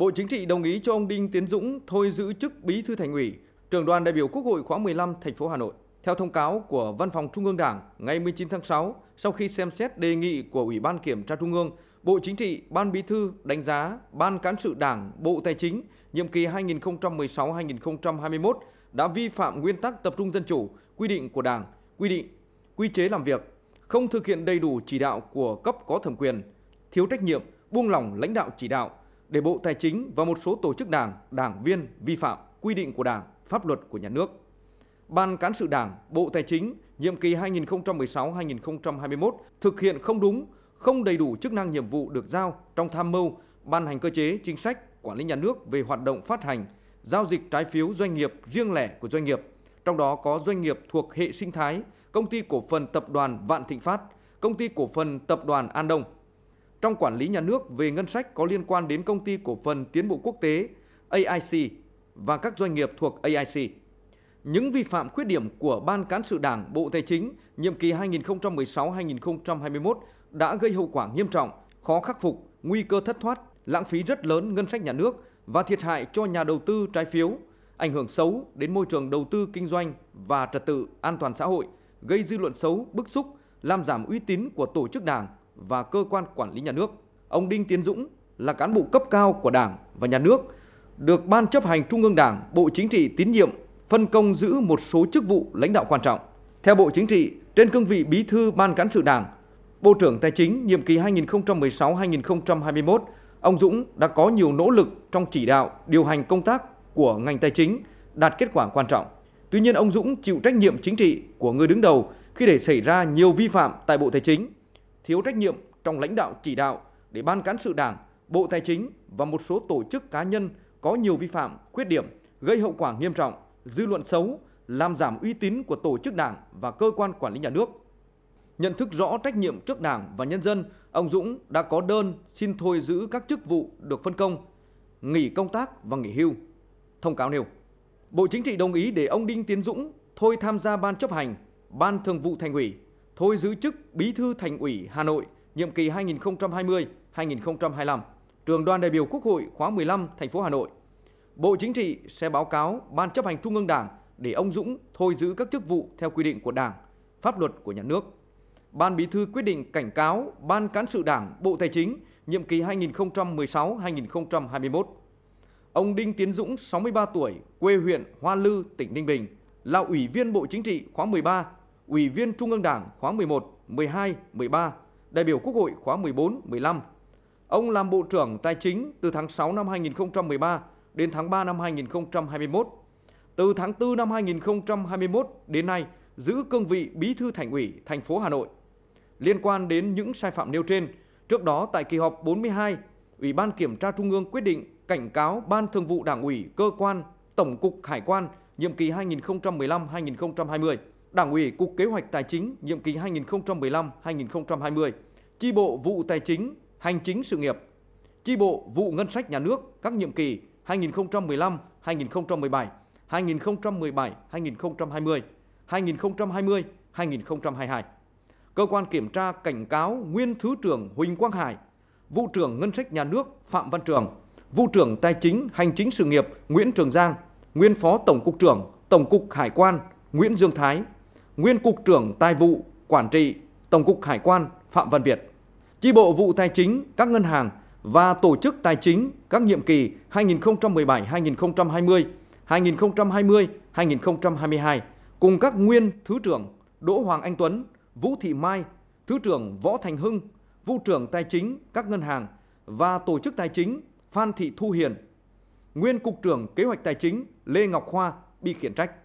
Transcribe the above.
Bộ Chính trị đồng ý cho ông Đinh Tiến Dũng thôi giữ chức Bí thư Thành ủy, trưởng đoàn đại biểu Quốc hội khóa 15 thành phố Hà Nội. Theo thông cáo của Văn phòng Trung ương Đảng ngày 19 tháng 6, sau khi xem xét đề nghị của Ủy ban Kiểm tra Trung ương, Bộ Chính trị, Ban Bí thư đánh giá Ban cán sự Đảng, Bộ Tài chính nhiệm kỳ 2016-2021 đã vi phạm nguyên tắc tập trung dân chủ, quy định của Đảng, quy định quy chế làm việc, không thực hiện đầy đủ chỉ đạo của cấp có thẩm quyền, thiếu trách nhiệm, buông lỏng lãnh đạo chỉ đạo, để Bộ Tài chính và một số tổ chức đảng, đảng viên vi phạm quy định của Đảng, pháp luật của nhà nước. Ban cán sự Đảng, Bộ Tài chính nhiệm kỳ 2016-2021 thực hiện không đúng, không đầy đủ chức năng nhiệm vụ được giao trong tham mưu, ban hành cơ chế, chính sách, quản lý nhà nước về hoạt động phát hành, giao dịch trái phiếu doanh nghiệp riêng lẻ của doanh nghiệp, trong đó có doanh nghiệp thuộc hệ sinh thái, công ty cổ phần tập đoàn Vạn Thịnh Phát, công ty cổ phần tập đoàn An Đông – trong quản lý nhà nước về ngân sách có liên quan đến công ty cổ phần tiến bộ quốc tế AIC và các doanh nghiệp thuộc AIC. Những vi phạm khuyết điểm của Ban Cán sự Đảng Bộ Tài chính nhiệm kỳ 2016-2021 đã gây hậu quả nghiêm trọng, khó khắc phục, nguy cơ thất thoát, lãng phí rất lớn ngân sách nhà nước và thiệt hại cho nhà đầu tư trái phiếu, ảnh hưởng xấu đến môi trường đầu tư kinh doanh và trật tự an toàn xã hội, gây dư luận xấu, bức xúc, làm giảm uy tín của tổ chức đảng, và cơ quan quản lý nhà nước. Ông Đinh Tiến Dũng là cán bộ cấp cao của Đảng và nhà nước, được Ban chấp hành Trung ương Đảng, Bộ Chính trị tín nhiệm phân công giữ một số chức vụ lãnh đạo quan trọng. Theo Bộ Chính trị, trên cương vị Bí thư Ban cán sự Đảng, Bộ trưởng Tài chính nhiệm kỳ 2016-2021, ông Dũng đã có nhiều nỗ lực trong chỉ đạo, điều hành công tác của ngành tài chính, đạt kết quả quan trọng. Tuy nhiên, ông Dũng chịu trách nhiệm chính trị của người đứng đầu khi để xảy ra nhiều vi phạm tại Bộ Tài chính thiếu trách nhiệm trong lãnh đạo chỉ đạo để Ban Cán sự Đảng, Bộ Tài chính và một số tổ chức cá nhân có nhiều vi phạm, khuyết điểm gây hậu quả nghiêm trọng, dư luận xấu, làm giảm uy tín của tổ chức Đảng và cơ quan quản lý nhà nước. Nhận thức rõ trách nhiệm trước Đảng và nhân dân, ông Dũng đã có đơn xin thôi giữ các chức vụ được phân công, nghỉ công tác và nghỉ hưu. Thông cáo nêu, Bộ Chính trị đồng ý để ông Đinh Tiến Dũng thôi tham gia ban chấp hành, ban thường vụ thành ủy thôi giữ chức Bí thư Thành ủy Hà Nội nhiệm kỳ 2020-2025, trường đoàn đại biểu Quốc hội khóa 15 thành phố Hà Nội. Bộ Chính trị sẽ báo cáo Ban chấp hành Trung ương Đảng để ông Dũng thôi giữ các chức vụ theo quy định của Đảng, pháp luật của nhà nước. Ban Bí thư quyết định cảnh cáo Ban cán sự Đảng Bộ Tài chính nhiệm kỳ 2016-2021. Ông Đinh Tiến Dũng, 63 tuổi, quê huyện Hoa Lư, tỉnh Ninh Bình, là Ủy viên Bộ Chính trị khóa 13 Ủy viên Trung ương Đảng khóa 11, 12, 13, đại biểu Quốc hội khóa 14, 15. Ông làm Bộ trưởng Tài chính từ tháng 6 năm 2013 đến tháng 3 năm 2021. Từ tháng 4 năm 2021 đến nay giữ cương vị Bí thư Thành ủy thành phố Hà Nội. Liên quan đến những sai phạm nêu trên, trước đó tại kỳ họp 42, Ủy ban Kiểm tra Trung ương quyết định cảnh cáo Ban Thường vụ Đảng ủy cơ quan Tổng cục Hải quan nhiệm kỳ 2015-2020. Đảng ủy Cục Kế hoạch Tài chính nhiệm kỳ 2015-2020, Chi bộ vụ Tài chính, Hành chính sự nghiệp, Chi bộ vụ Ngân sách nhà nước các nhiệm kỳ 2015-2017, 2017-2020, 2020-2022. Cơ quan kiểm tra cảnh cáo nguyên Thứ trưởng Huỳnh Quang Hải, Vụ trưởng Ngân sách Nhà nước Phạm Văn Trường, Vụ trưởng Tài chính Hành chính sự nghiệp Nguyễn Trường Giang, Nguyên Phó Tổng cục trưởng Tổng cục Hải quan Nguyễn Dương Thái nguyên Cục trưởng Tài vụ, Quản trị, Tổng cục Hải quan Phạm Văn Việt. Chi bộ vụ tài chính các ngân hàng và tổ chức tài chính các nhiệm kỳ 2017-2020, 2020-2022 cùng các nguyên Thứ trưởng Đỗ Hoàng Anh Tuấn, Vũ Thị Mai, Thứ trưởng Võ Thành Hưng, Vụ trưởng Tài chính các ngân hàng và tổ chức tài chính Phan Thị Thu Hiền, nguyên Cục trưởng Kế hoạch Tài chính Lê Ngọc Hoa bị khiển trách.